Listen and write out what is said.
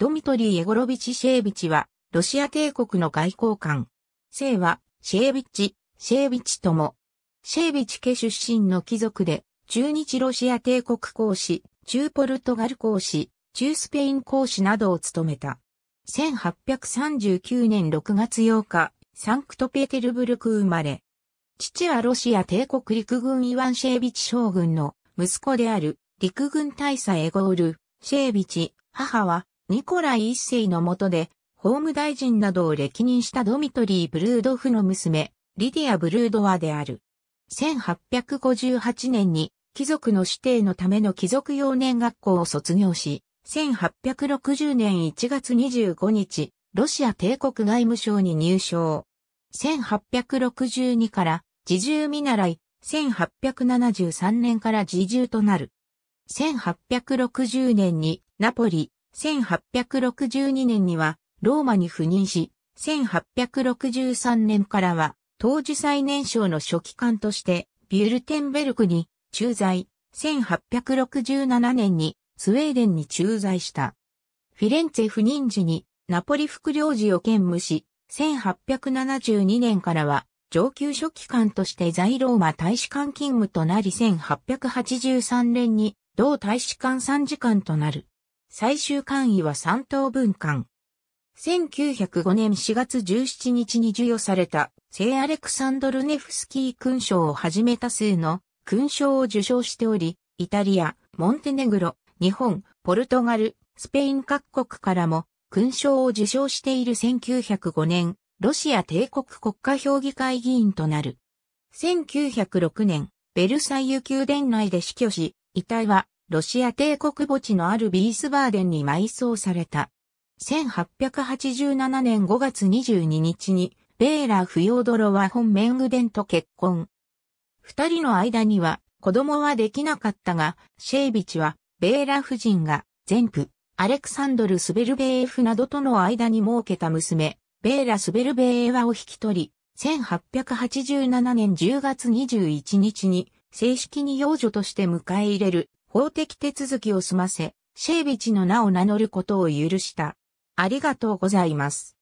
ドミトリー・エゴロビチ・シェービチは、ロシア帝国の外交官。姓は、シェービチ、シェービチとも。シェービチ家出身の貴族で、中日ロシア帝国公使、中ポルトガル公使、中スペイン公使などを務めた。1839年6月8日、サンクトペテルブルク生まれ。父はロシア帝国陸軍イワン・シェービチ将軍の息子である陸軍大佐エゴール・シェービチ、母はニコライ一世の下で、法務大臣などを歴任したドミトリー・ブルードフの娘、リディア・ブルードワである。1858年に貴族の指定のための貴族幼年学校を卒業し、1860年1月25日、ロシア帝国外務省に入省。1862から自重見習い、1873年から自重となる。1860年にナポリ、1862年にはローマに赴任し、1863年からは当時最年少の書記官としてビュルテンベルクに駐在、1867年にスウェーデンに駐在した。フィレンツェ赴任時にナポリ副領事を兼務し、1872年からは上級書記官として在ローマ大使館勤務となり1883年に同大使館参事官となる。最終官位は三等分官。1905年4月17日に授与された聖アレクサンドルネフスキー勲章をはじめ多数の勲章を受章しており、イタリア、モンテネグロ、日本、ポルトガル、スペイン各国からも勲章を受章している1905年、ロシア帝国国家評議会議員となる。1906年、ベルサイユ宮殿内で死去し、遺体はロシア帝国墓地のあるビースバーデンに埋葬された。1887年5月22日に、ベーラ・フヨードロワ・ホン・メングデンと結婚。二人の間には、子供はできなかったが、シェイビチは、ベーラ夫人が、前夫、アレクサンドル・スベルベーフなどとの間に設けた娘、ベーラ・スベルベーワを引き取り、1887年10月21日に、正式に幼女として迎え入れる法的手続きを済ませ、シェービチの名を名乗ることを許した。ありがとうございます。